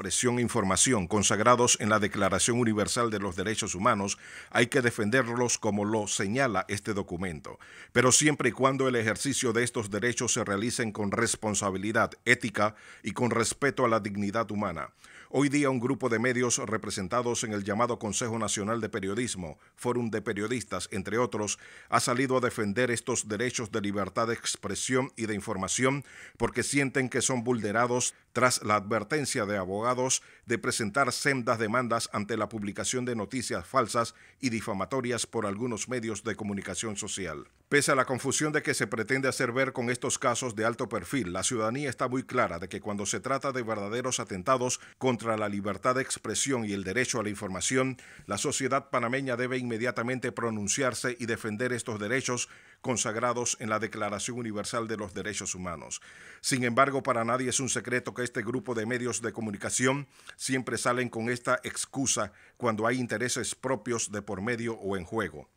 expresión e información consagrados en la Declaración Universal de los Derechos Humanos hay que defenderlos como lo señala este documento, pero siempre y cuando el ejercicio de estos derechos se realicen con responsabilidad ética y con respeto a la dignidad humana. Hoy día un grupo de medios representados en el llamado Consejo Nacional de Periodismo, Fórum de Periodistas, entre otros, ha salido a defender estos derechos de libertad de expresión y de información porque sienten que son vulnerados tras la advertencia de abogados de presentar sendas demandas ante la publicación de noticias falsas y difamatorias por algunos medios de comunicación social. Pese a la confusión de que se pretende hacer ver con estos casos de alto perfil, la ciudadanía está muy clara de que cuando se trata de verdaderos atentados contra la libertad de expresión y el derecho a la información, la sociedad panameña debe inmediatamente pronunciarse y defender estos derechos consagrados en la Declaración Universal de los Derechos Humanos. Sin embargo, para nadie es un secreto que este grupo de medios de comunicación siempre salen con esta excusa cuando hay intereses propios de por medio o en juego.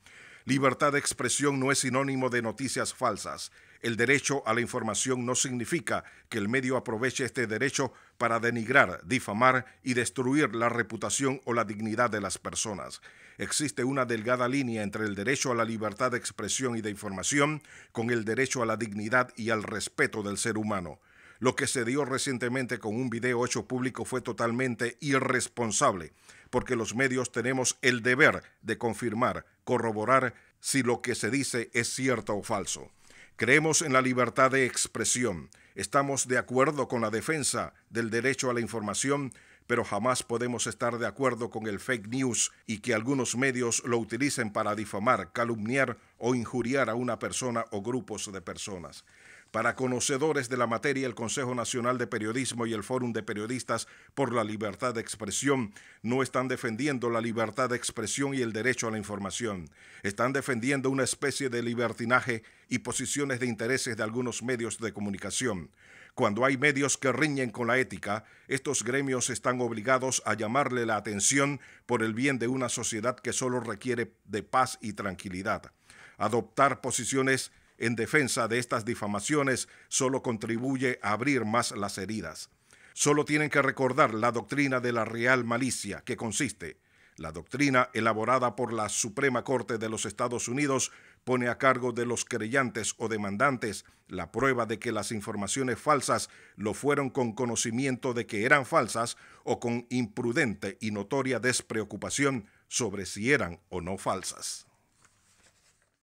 Libertad de expresión no es sinónimo de noticias falsas. El derecho a la información no significa que el medio aproveche este derecho para denigrar, difamar y destruir la reputación o la dignidad de las personas. Existe una delgada línea entre el derecho a la libertad de expresión y de información con el derecho a la dignidad y al respeto del ser humano. Lo que se dio recientemente con un video hecho público fue totalmente irresponsable, porque los medios tenemos el deber de confirmar, corroborar si lo que se dice es cierto o falso. Creemos en la libertad de expresión, estamos de acuerdo con la defensa del derecho a la información, pero jamás podemos estar de acuerdo con el fake news y que algunos medios lo utilicen para difamar, calumniar o injuriar a una persona o grupos de personas. Para conocedores de la materia, el Consejo Nacional de Periodismo y el Fórum de Periodistas por la Libertad de Expresión no están defendiendo la libertad de expresión y el derecho a la información. Están defendiendo una especie de libertinaje y posiciones de intereses de algunos medios de comunicación. Cuando hay medios que riñen con la ética, estos gremios están obligados a llamarle la atención por el bien de una sociedad que solo requiere de paz y tranquilidad. Adoptar posiciones en defensa de estas difamaciones solo contribuye a abrir más las heridas. Solo tienen que recordar la doctrina de la real malicia, que consiste la doctrina elaborada por la Suprema Corte de los Estados Unidos pone a cargo de los creyentes o demandantes la prueba de que las informaciones falsas lo fueron con conocimiento de que eran falsas o con imprudente y notoria despreocupación sobre si eran o no falsas.